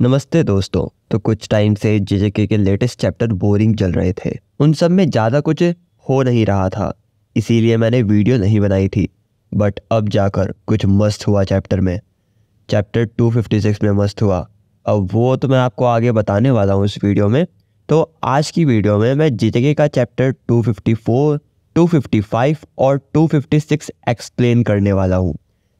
नमस्ते दोस्तों तो कुछ टाइम से जे के लेटेस्ट चैप्टर बोरिंग चल रहे थे उन सब में ज़्यादा कुछ हो नहीं रहा था इसीलिए मैंने वीडियो नहीं बनाई थी बट अब जाकर कुछ मस्त हुआ चैप्टर में चैप्टर 256 में मस्त हुआ अब वो तो मैं आपको आगे बताने वाला हूँ इस वीडियो में तो आज की वीडियो में मैं जे का चैप्टर 254, 255 और 256 एक्सप्लेन करने वाला हूँ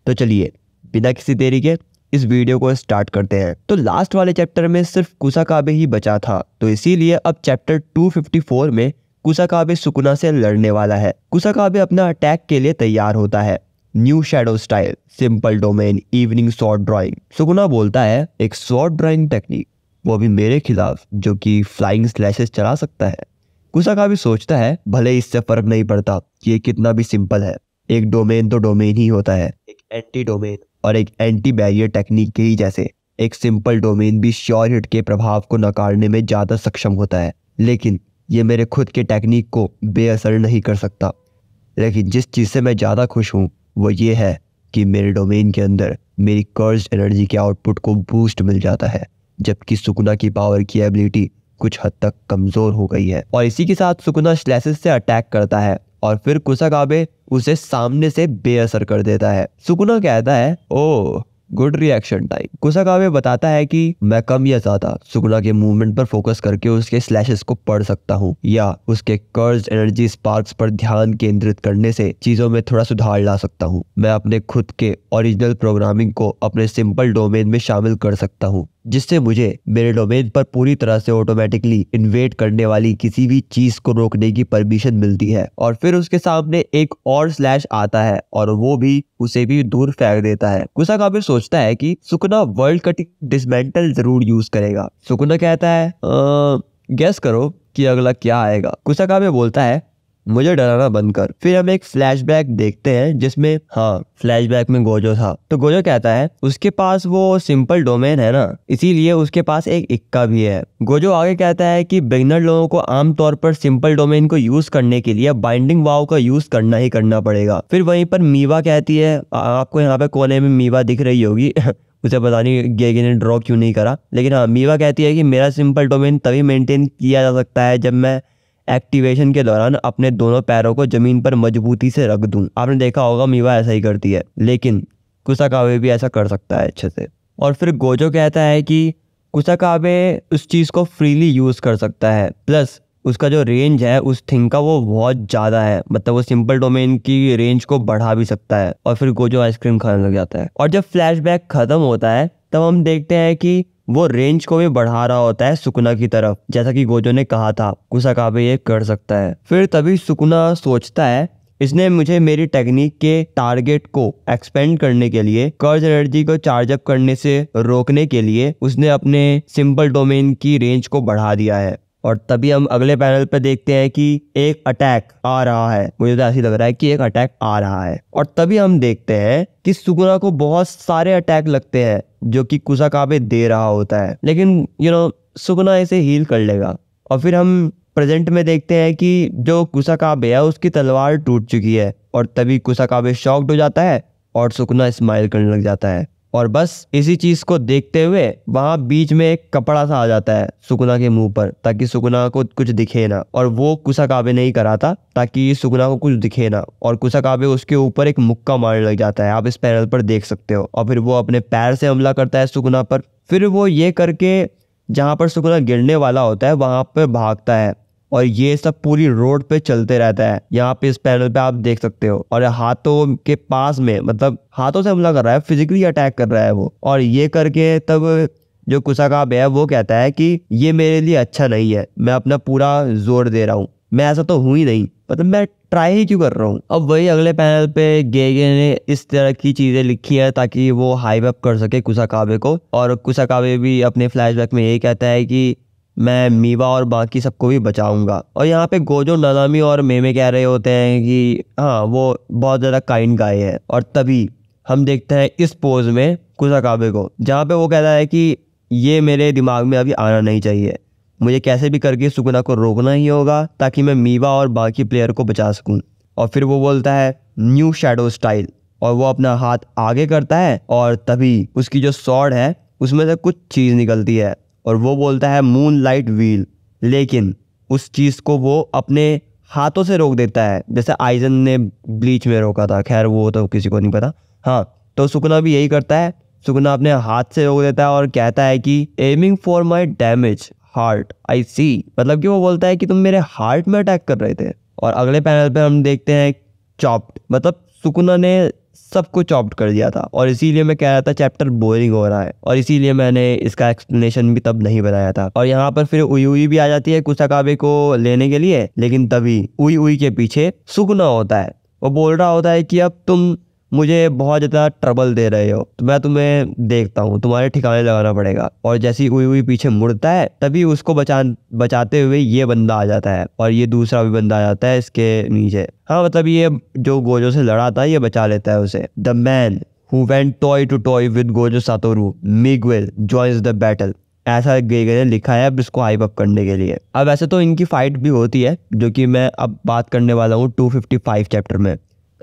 तो चलिए बिना किसी देरी के इस वीडियो को स्टार्ट करते हैं तो लास्ट वाले चैप्टर में सिर्फ कुसाकाबे ही बचा था तो इसीलिए अब चैप्टर 254 में कुसाकाबे सुकुना से लड़ने वाला है कुसाकाबे अपना अटैक के लिए तैयार होता है new shadow style simple domain evening short drawing Sukuna बोलता है एक शॉर्ट ड्राइंग टेक्निक वो भी मेरे खिलाफ जो कि फ्लाइंग स्लैशेस चला सकता है कुसाका भी सोचता है भले इससे फर्क नहीं पड़ता ये कितना भी सिंपल है एक डोमेन तो डोमेन ही होता है एक एंटी डोमेन और एक एंटी बैरियर टेक्निक के ही जैसे एक सिंपल डोमेन भी श्योर हिट के प्रभाव को नकारने में ज़्यादा सक्षम होता है लेकिन ये मेरे खुद के टेक्निक को बेअसर नहीं कर सकता लेकिन जिस चीज़ से मैं ज़्यादा खुश हूँ वो ये है कि मेरे डोमेन के अंदर मेरी कर्ज एनर्जी के आउटपुट को बूस्ट मिल जाता है जबकि सुकुना की पावर की एबिलिटी कुछ हद तक कमज़ोर हो गई है और इसी के साथ सुकुना स्लैसेस से अटैक करता है और फिर कुसाकाबे उसे सामने से बेअसर कर देता है सुकुना कहता है oh good reaction time Kusakabe बताता है कि मैं कम या ज्यादा सुकुना के मूवमेंट पर फोकस करके उसके स्लैशेस को पढ़ सकता हूँ या उसके कर्ज एनर्जी स्पार्क्स पर ध्यान केंद्रित करने से चीजों में थोड़ा सुधार ला सकता हूँ मैं अपने खुद के ओरिजिनल प्रोग्रामिंग को अपने सिंपल डोमेन में शामिल कर सकता हूँ जिससे मुझे मेरे डोमेन पर पूरी तरह से ऑटोमेटिकली इन्वेट करने वाली किसी भी चीज को रोकने की परमिशन मिलती है और फिर उसके सामने एक और स्लैश आता है और वो भी उसे भी दूर फेंक देता है गुस्सा काबिर सोचता है कि सुकुना वर्ल्ड कटिंग डिसमेंटल जरूर यूज करेगा सुकुना कहता है आ, गेस करो कि अगला क्या आएगा गुस्सा काबिर बोलता है मुझे डराना बंद कर फिर हम एक फ्लैश देखते हैं जिसमें हाँ फ्लैश में गोजो था तो गोजो कहता है उसके पास वो सिंपल डोमेन है ना इसीलिए उसके पास एक इक्का भी है गोजो आगे कहता है कि बिगनर लोगों को आमतौर पर सिंपल डोमेन को यूज करने के लिए बाइंडिंग वाव का यूज करना ही करना पड़ेगा फिर वहीं पर मीवा कहती है आपको यहाँ पे कोने में मीवा दिख रही होगी उसे पता नहीं गेगी ने ड्रॉ क्यों नहीं करा लेकिन हाँ मीवा कहती है कि मेरा सिंपल डोमेन तभी मेंटेन किया जा सकता है जब मैं एक्टिवेशन के दौरान अपने दोनों पैरों को जमीन पर मजबूती से रख दूं आपने देखा होगा मीवा ऐसा ही करती है लेकिन कुसाकावे भी ऐसा कर सकता है अच्छे से और फिर गोजो कहता है कि कुसाकावे उस चीज़ को फ्रीली यूज़ कर सकता है प्लस उसका जो रेंज है उस थिंग का वो बहुत ज़्यादा है मतलब वो सिंपल डोमेन की रेंज को बढ़ा भी सकता है और फिर गोजो आइसक्रीम खाने लग जाता है और जब फ्लैशबैक ख़त्म होता है तब हम देखते हैं कि वो रेंज को भी बढ़ा रहा होता है सुकुना की तरफ जैसा कि गोजो ने कहा था भी ये कर सकता है फिर तभी सुकुना सोचता है इसने मुझे मेरी टेक्निक के टारगेट को एक्सपेंड करने के लिए कर्ज एनर्जी को चार्ज अप करने से रोकने के लिए उसने अपने सिंपल डोमेन की रेंज को बढ़ा दिया है और तभी हम अगले पैनल पे देखते हैं कि एक अटैक आ रहा है मुझे तो ऐसी लग रहा है कि एक अटैक आ रहा है और तभी हम देखते हैं कि सुकुना को बहुत सारे अटैक लगते हैं जो कि काबे दे रहा होता है लेकिन यू नो सुकुना इसे हील कर लेगा और फिर हम प्रेजेंट में देखते हैं कि जो काबे है उसकी तलवार टूट चुकी है और तभी काबे शॉक्ड हो जाता है और सुकुना स्माइल करने लग जाता है और बस इसी चीज़ को देखते हुए वहां बीच में एक कपड़ा सा आ जाता है सुकुना के मुंह पर ताकि सुकुना को कुछ दिखे ना और वो कुसाकाबे नहीं कराता ताकि सुकुना को कुछ दिखे ना और काबे उसके ऊपर एक मुक्का मारने लग जाता है आप इस पैनल पर देख सकते हो और फिर वो अपने पैर से हमला करता है सुकुना पर फिर वो ये करके जहाँ पर सुकुना गिरने वाला होता है वहाँ पर भागता है और ये सब पूरी रोड पे चलते रहता है यहाँ पे इस पैनल पे आप देख सकते हो और हाथों के पास में मतलब हाथों से हमला कर रहा है फिजिकली अटैक कर रहा है वो और ये करके तब जो का है वो कहता है कि ये मेरे लिए अच्छा नहीं है मैं अपना पूरा जोर दे रहा हूँ मैं ऐसा तो हूँ ही नहीं मतलब मैं ट्राई ही क्यों कर रहा हूँ अब वही अगले पैनल पे गेगे ने इस तरह की चीज़ें लिखी है ताकि वो हाइप अप कर सके कुसाकाबे को और कुसाकाबे भी अपने फ्लैशबैक में यही कहता है कि मैं मीवा और बाकी सबको भी बचाऊंगा और यहाँ पे गोजो नलामी और मेमे कह रहे होते हैं कि हाँ वो बहुत ज़्यादा काइंड गाय है और तभी हम देखते हैं इस पोज में कुसाकाबे को जहाँ पे वो कहता है कि ये मेरे दिमाग में अभी आना नहीं चाहिए मुझे कैसे भी करके सुकुना को रोकना ही होगा ताकि मैं मीवा और बाकी प्लेयर को बचा सकूँ और फिर वो बोलता है न्यू शेडो स्टाइल और वो अपना हाथ आगे करता है और तभी उसकी जो शॉर्ड है उसमें से कुछ चीज़ निकलती है और वो बोलता है मून लाइट व्हील लेकिन उस चीज़ को वो अपने हाथों से रोक देता है जैसे आइजन ने ब्लीच में रोका था खैर वो तो किसी को नहीं पता हाँ तो सुकना भी यही करता है सुकना अपने हाथ से रोक देता है और कहता है कि aiming for my damage heart I see मतलब कि वो बोलता है कि तुम मेरे हार्ट में अटैक कर रहे थे और अगले पैनल पर हम देखते हैं चॉप्ड मतलब सुकुना ने सब कुछ ऑप्ट कर दिया था और इसीलिए मैं कह रहा था चैप्टर बोरिंग हो रहा है और इसीलिए मैंने इसका एक्सप्लेनेशन भी तब नहीं बनाया था और यहाँ पर फिर उई उई भी आ जाती है कुसाकाबे को लेने के लिए लेकिन तभी उई उई के पीछे सुकना होता है वो बोल रहा होता है कि अब तुम मुझे बहुत ज़्यादा ट्रबल दे रहे हो तो मैं तुम्हें देखता हूँ तुम्हारे ठिकाने लगाना पड़ेगा और जैसे ही उई हुई पीछे मुड़ता है तभी उसको बचा बचाते हुए ये बंदा आ जाता है और ये दूसरा भी बंदा आ जाता है इसके नीचे हाँ मतलब ये जो गोजो से लड़ा था ये बचा लेता है उसे the man who went toe to toe with Gojo Satoru Miguel joins the battle ऐसा गेगर ने लिखा है अब इसको हाइप अप करने के लिए अब ऐसे तो इनकी फाइट भी होती है जो कि मैं अब बात करने वाला हूँ 255 चैप्टर में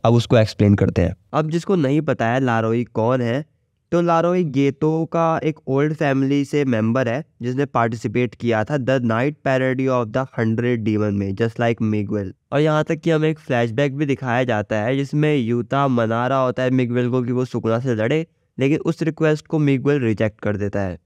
अब उसको एक्सप्लेन करते हैं अब जिसको नहीं पता है लारोई कौन है तो लारोई गेतो का एक ओल्ड फैमिली से मेंबर है जिसने पार्टिसिपेट किया था the night parade of the hundred demons में जस्ट लाइक मिगवेल और यहाँ तक कि हमें एक फ्लैशबैक भी दिखाया जाता है जिसमें यूता मना रहा होता है मिगवेल को कि वो सुकना से लड़े लेकिन उस रिक्वेस्ट को मिगवेल रिजेक्ट कर देता है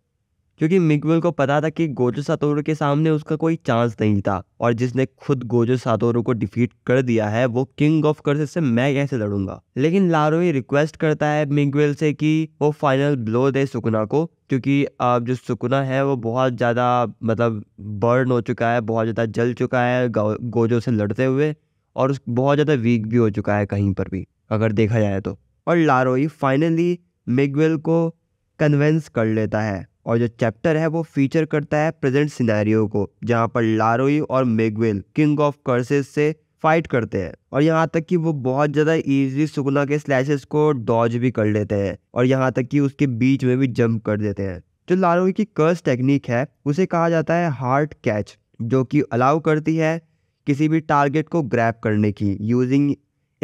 क्योंकि मिगवेल को पता था कि गोजो सातोरू के सामने उसका कोई चांस नहीं था और जिसने खुद गोजो सातोरू को डिफीट कर दिया है वो किंग ऑफ कर्स से मैं कैसे लड़ूंगा लेकिन लारो ही रिक्वेस्ट करता है मिगवेल से कि वो फाइनल ब्लो दे सुकुना को क्योंकि अब जो सुकुना है वो बहुत ज़्यादा मतलब बर्न हो चुका है बहुत ज़्यादा जल चुका है गोजो से लड़ते हुए और उस बहुत ज़्यादा वीक भी हो चुका है कहीं पर भी अगर देखा जाए तो और लारोई फाइनली मिगवेल को कन्वेंस कर लेता है और जो चैप्टर है वो फीचर करता है प्रेजेंट सिनेरियो को जहाँ पर लारोई और मेगवेल किंग ऑफ कर्सेस से फाइट करते हैं और यहाँ तक कि वो बहुत ज़्यादा इजीली सुगुना के स्लैशेस को डॉज भी कर लेते हैं और यहाँ तक कि उसके बीच में भी जंप कर देते हैं जो लारोई की कर्स टेक्निक है उसे कहा जाता है हार्ट कैच जो कि अलाउ करती है किसी भी टारगेट को ग्रैप करने की यूजिंग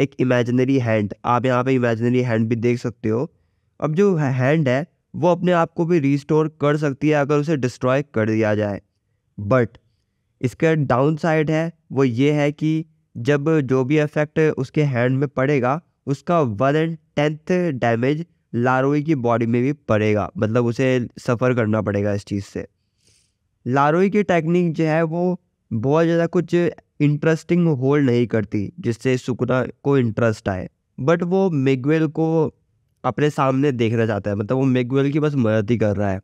एक इमेजनरी हैंड आप यहाँ पे इमेजनरी हैंड भी देख सकते हो अब जो हैंड है वो अपने आप को भी रिस्टोर कर सकती है अगर उसे डिस्ट्रॉय कर दिया जाए बट इसका डाउन साइड है वो ये है कि जब जो भी इफेक्ट उसके हैंड में पड़ेगा उसका one and tenth damage Larue की बॉडी में भी पड़ेगा मतलब उसे सफ़र करना पड़ेगा इस चीज़ से लारोई की टेक्निक जो है वो बहुत ज़्यादा कुछ इंटरेस्टिंग होल्ड नहीं करती जिससे सुकुना को इंटरेस्ट आए बट वो मिगवेल को अपने सामने देखना चाहता है मतलब वो मेगवेल की बस मदद ही कर रहा है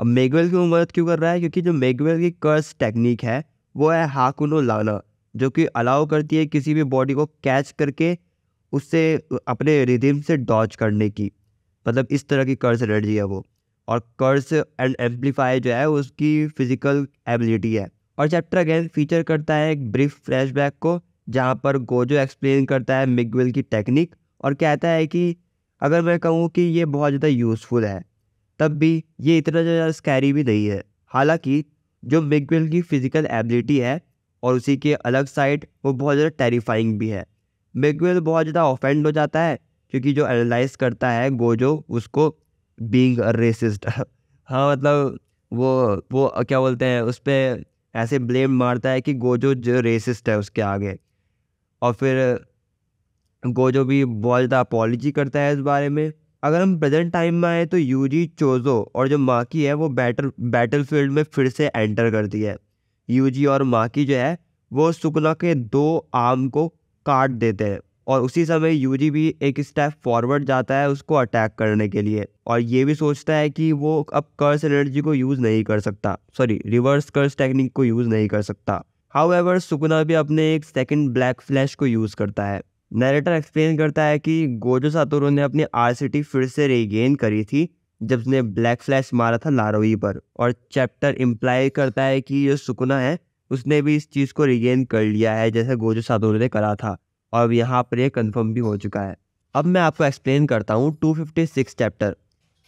अब मेगवेल की वो मदद क्यों कर रहा है क्योंकि जो मेगवेल की कर्स टेक्निक है वो है हाकुनो लाना जो कि अलाउ करती है किसी भी बॉडी को कैच करके उससे अपने रिदिम से डॉच करने की मतलब इस तरह की कर्स एनर्जी है वो और कर्स एंड एम्पलीफाई जो है उसकी फिजिकल एबिलिटी है और चैप्टर अगेन फीचर करता है एक ब्रीफ फ्लैशबैक को जहाँ पर गोजो एक्सप्लेन करता है मिगविल की टेक्निक और कहता है कि अगर मैं कहूँ कि ये बहुत ज़्यादा यूज़फुल है तब भी ये इतना ज़्यादा स्कैरी भी नहीं है हालांकि जो मिगविल की फ़िज़िकल एबिलिटी है और उसी के अलग साइड वो बहुत ज़्यादा टेरिफाइंग भी है मिगविल बहुत ज़्यादा ऑफेंड हो जाता है क्योंकि जो एनालाइज करता है गोजो उसको बींग रेसिस्ट हाँ मतलब वो वो क्या बोलते हैं उस पर ऐसे ब्लेम मारता है कि गोजो जो रेसिस्ट है उसके आगे और फिर को जो भी बॉल था अपॉलॉजी करता है इस बारे में अगर हम प्रेजेंट टाइम में आए तो यूजी चोजो और जो माकी है वो बैटल बैटल फील्ड में फिर से एंटर करती है यूजी और माकी जो है वो सुकना के दो आर्म को काट देते हैं और उसी समय यूजी भी एक स्टेप फॉरवर्ड जाता है उसको अटैक करने के लिए और ये भी सोचता है कि वो अब कर्स एनर्जी को यूज़ नहीं कर सकता सॉरी रिवर्स कर्स टेक्निक को यूज़ नहीं कर सकता हाउ सुकना भी अपने एक सेकेंड ब्लैक फ्लैश को यूज़ करता है नरेटर एक्सप्लेन करता है कि गोजो सातोरो ने अपनी आरसीटी फिर से रिगेन करी थी जब उसने ब्लैक फ्लैश मारा था लारोई पर और चैप्टर इम्प्लाई करता है कि जो सुकुना है उसने भी इस चीज़ को रिगेन कर लिया है जैसे गोजो सातोरो ने करा था और यहाँ पर यह कन्फर्म भी हो चुका है अब मैं आपको एक्सप्लेन करता हूँ सिक्स चैप्टर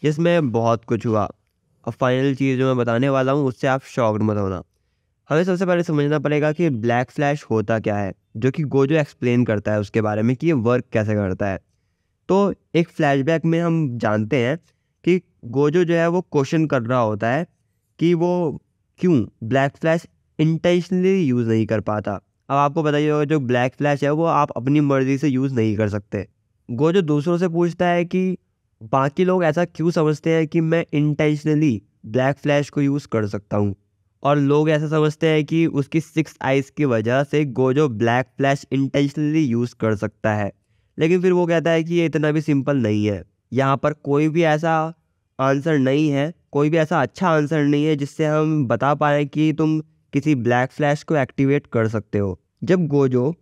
जिसमें बहुत कुछ हुआ और फाइनल चीज़ जो मैं बताने वाला हूँ उससे आप शौक मत होना हमें सबसे पहले समझना पड़ेगा कि ब्लैक फ्लैश होता क्या है जो कि गोजो एक्सप्लेन करता है उसके बारे में कि ये वर्क कैसे करता है तो एक फ्लैशबैक में हम जानते हैं कि गोजो जो है वो क्वेश्चन कर रहा होता है कि वो क्यों ब्लैक फ्लैश इंटेंशनली यूज़ नहीं कर पाता अब आपको बताइए होगा जो ब्लैक फ्लैश है वो आप अपनी मर्ज़ी से यूज़ नहीं कर सकते गोजो दूसरों से पूछता है कि बाकी लोग ऐसा क्यों समझते हैं कि मैं इंटेंशनली ब्लैक फ्लैश को यूज़ कर सकता हूँ और लोग ऐसा समझते हैं कि उसकी सिक्स आइज की वजह से Gojo black flash intentionally use कर सकता है लेकिन फिर वो कहता है कि ये इतना भी सिंपल नहीं है यहाँ पर कोई भी ऐसा आंसर नहीं है कोई भी ऐसा अच्छा आंसर नहीं है जिससे हम बता पाए कि तुम किसी ब्लैक फ्लैश को एक्टिवेट कर सकते हो जब गोजो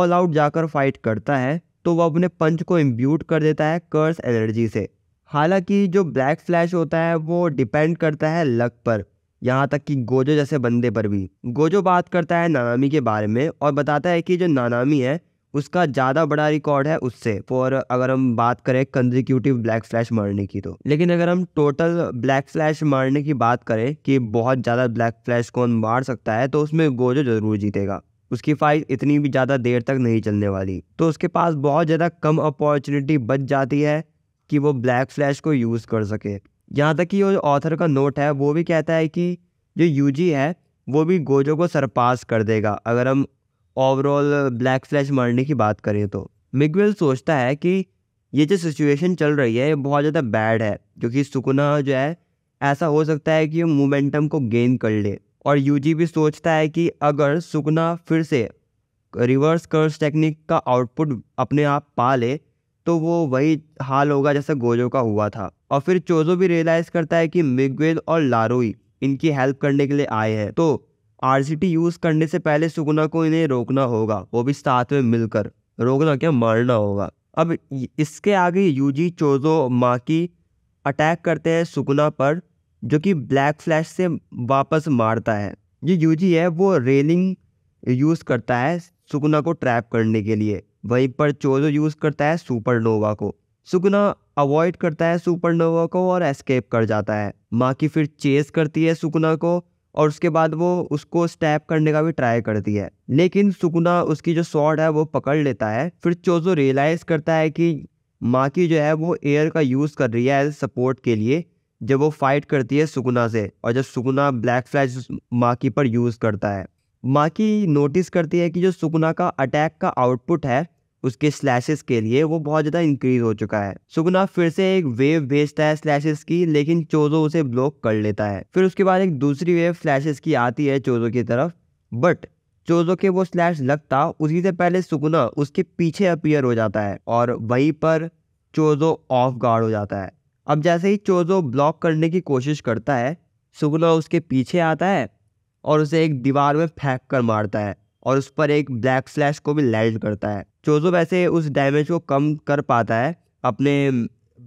ऑल आउट जाकर फाइट करता है तो वह अपने पंच को इम्ब्यूट कर देता है कर्स एनर्जी से हालांकि जो ब्लैक फ्लैश होता है वो डिपेंड करता है लक पर यहाँ तक कि गोजो जैसे बंदे पर भी गोजो बात करता है नानामी के बारे में और बताता है कि जो नानामी है उसका ज़्यादा बड़ा रिकॉर्ड है उससे और अगर हम बात करें कंजिक्यूटिव ब्लैक फ्लैश मारने की तो लेकिन अगर हम टोटल ब्लैक फ्लैश मारने की बात करें कि बहुत ज़्यादा ब्लैक फ्लैश कौन मार सकता है तो उसमें गोजो ज़रूर जीतेगा उसकी फाइट इतनी भी ज़्यादा देर तक नहीं चलने वाली तो उसके पास बहुत ज़्यादा कम अपॉर्चुनिटी बच जाती है कि वो ब्लैक फ्लैश को यूज़ कर सके यहाँ तक कि जो ऑथर का नोट है वो भी कहता है कि जो यू है वो भी गोजो को सरपास कर देगा अगर हम ओवरऑल ब्लैक फ्लैश मारने की बात करें तो मिगवेल सोचता है कि ये जो सिचुएशन चल रही है ये बहुत ज़्यादा बैड है क्योंकि सुकुना जो है ऐसा हो सकता है कि मोमेंटम को गेन कर ले और यू भी सोचता है कि अगर सुकुना फिर से रिवर्स कर्स टेक्निक का आउटपुट अपने आप पा ले तो वो वही हाल होगा जैसे गोजो का हुआ था और फिर चोजो भी रियलाइज़ करता है कि मिगवेल और लारोई इनकी हेल्प करने के लिए आए हैं तो आर यूज़ करने से पहले सुगुना को इन्हें रोकना होगा वो भी साथ में मिलकर रोकना क्या मारना होगा अब इसके आगे यूजी चोजो माकी अटैक करते हैं सुगुना पर जो कि ब्लैक फ्लैश से वापस मारता है ये यूजी है वो रेलिंग यूज़ करता है सुगुना को ट्रैप करने के लिए वहीं पर चोजो यूज़ करता है सुपरनोवा को सुगना अवॉइड करता है सुपरनोवा को और एस्केप कर जाता है माकी फिर चेस करती है सुगना को और उसके बाद वो उसको स्टैप करने का भी ट्राई करती है लेकिन सुकुना उसकी जो शॉट है वो पकड़ लेता है फिर चोजो रियलाइज़ करता है कि माकी जो है वो एयर का यूज़ कर रही है एज सपोर्ट के लिए जब वो फाइट करती है सुकुना से और जब सुकुना ब्लैक फ्लैश माकी पर यूज़ करता है माकी नोटिस करती है कि जो सुगुना का अटैक का आउटपुट है उसके स्लैशेस के लिए वो बहुत ज़्यादा इंक्रीज हो चुका है सुगुना फिर से एक वेव भेजता है स्लैशेस की लेकिन चोजो उसे ब्लॉक कर लेता है फिर उसके बाद एक दूसरी वेव स्लैशेस की आती है चोजो की तरफ बट चोजो के वो स्लैश लगता उसी से पहले सुगुना उसके पीछे अपियर हो जाता है और वहीं पर चोजो ऑफ गार्ड हो जाता है अब जैसे ही चोजो ब्लॉक करने की कोशिश करता है सुगुना उसके पीछे आता है और उसे एक दीवार में फेंक कर मारता है और उस पर एक ब्लैक स्लैश को भी लैंड करता है चोजो वैसे उस डैमेज को कम कर पाता है अपने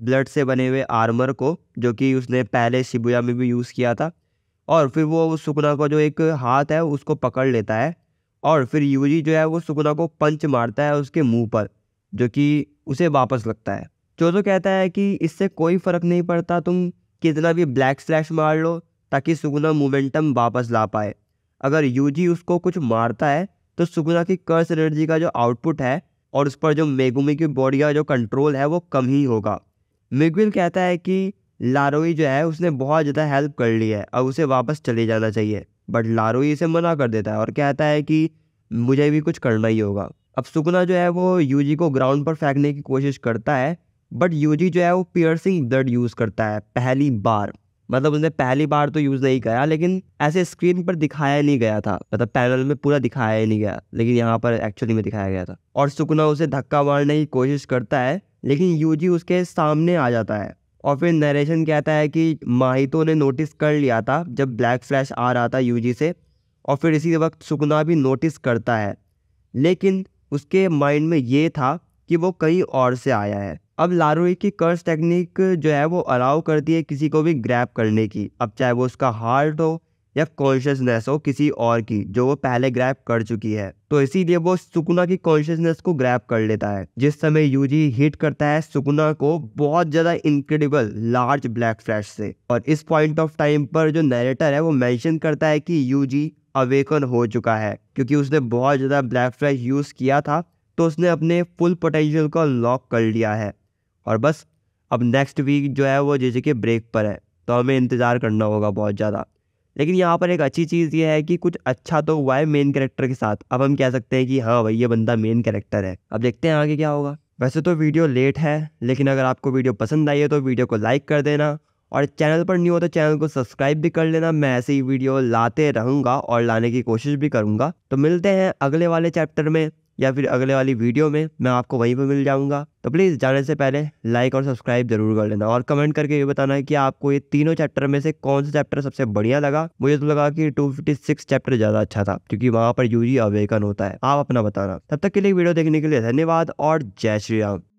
ब्लड से बने हुए आर्मर को जो कि उसने पहले शिबुया में भी यूज़ किया था और फिर वो उस सुकुना का जो एक हाथ है उसको पकड़ लेता है और फिर यूजी जो है वो सुकुना को पंच मारता है उसके मुंह पर जो कि उसे वापस लगता है चोजो कहता है कि इससे कोई फ़र्क नहीं पड़ता तुम कितना भी ब्लैक स्लैश मार लो ताकि सुगुना मोमेंटम वापस ला पाए अगर यूजी उसको कुछ मारता है तो सुगुना की कर्स एनर्जी का जो आउटपुट है और उस पर जो मेगुमी की बॉडी का जो कंट्रोल है वो कम ही होगा मिगविल कहता है कि लारोई जो है उसने बहुत ज़्यादा हेल्प कर ली है अब उसे वापस चले जाना चाहिए बट लारोई इसे मना कर देता है और कहता है कि मुझे भी कुछ करना ही होगा अब सुगुना जो है वो यूजी को ग्राउंड पर फेंकने की कोशिश करता है बट यूजी जो है वो पियर्सिंग ब्लड यूज़ करता है पहली बार मतलब उसने पहली बार तो यूज़ नहीं किया लेकिन ऐसे स्क्रीन पर दिखाया नहीं गया था मतलब पैनल में पूरा दिखाया ही नहीं गया लेकिन यहाँ पर एक्चुअली में दिखाया गया था और सुकुना उसे धक्का मारने की कोशिश करता है लेकिन यूजी उसके सामने आ जाता है और फिर नरेशन कहता है कि माहितो ने नोटिस कर लिया था जब ब्लैक फ्लैश आ रहा था यूजी से और फिर इसी वक्त सुकुना भी नोटिस करता है लेकिन उसके माइंड में ये था कि वो कहीं और से आया है अब लारोई की कर्स टेक्निक जो है वो अलाउ करती है किसी को भी ग्रैप करने की अब चाहे वो उसका हार्ट हो या कॉन्शियसनेस हो किसी और की जो वो पहले ग्रैप कर चुकी है तो इसीलिए वो सुकुना की कॉन्शियसनेस को ग्रैप कर लेता है जिस समय यूजी हिट करता है सुकुना को बहुत ज्यादा इनक्रेडिबल लार्ज ब्लैक फ्लैश से और इस पॉइंट ऑफ टाइम पर जो नरेटर है वो मेंशन करता है कि यूजी अवेकन हो चुका है क्योंकि उसने बहुत ज्यादा ब्लैक फ्लैश यूज किया था तो उसने अपने फुल पोटेंशियल को लॉक कर लिया है और बस अब नेक्स्ट वीक जो है वो जैसे कि ब्रेक पर है तो हमें इंतज़ार करना होगा बहुत ज़्यादा लेकिन यहाँ पर एक अच्छी चीज़ ये है कि कुछ अच्छा तो हुआ है मेन कैरेक्टर के साथ अब हम कह सकते हैं कि हाँ भाई ये बंदा मेन कैरेक्टर है अब देखते हैं आगे क्या होगा वैसे तो वीडियो लेट है लेकिन अगर आपको वीडियो पसंद आई है तो वीडियो को लाइक कर देना और चैनल पर न्यू हो तो चैनल को सब्सक्राइब भी कर लेना मैं ऐसे ही वीडियो लाते रहूँगा और लाने की कोशिश भी करूँगा तो मिलते हैं अगले वाले चैप्टर में या फिर अगले वाली वीडियो में मैं आपको वहीं पर मिल जाऊंगा तो प्लीज़ जाने से पहले लाइक और सब्सक्राइब जरूर कर लेना और कमेंट करके ये बताना है कि आपको ये तीनों चैप्टर में से कौन सा चैप्टर सबसे बढ़िया लगा मुझे तो लगा कि 256 चैप्टर ज़्यादा अच्छा था क्योंकि वहाँ पर यूजी अवेकन होता है आप अपना बताना तब तक के लिए वीडियो देखने के लिए धन्यवाद और जय श्री राम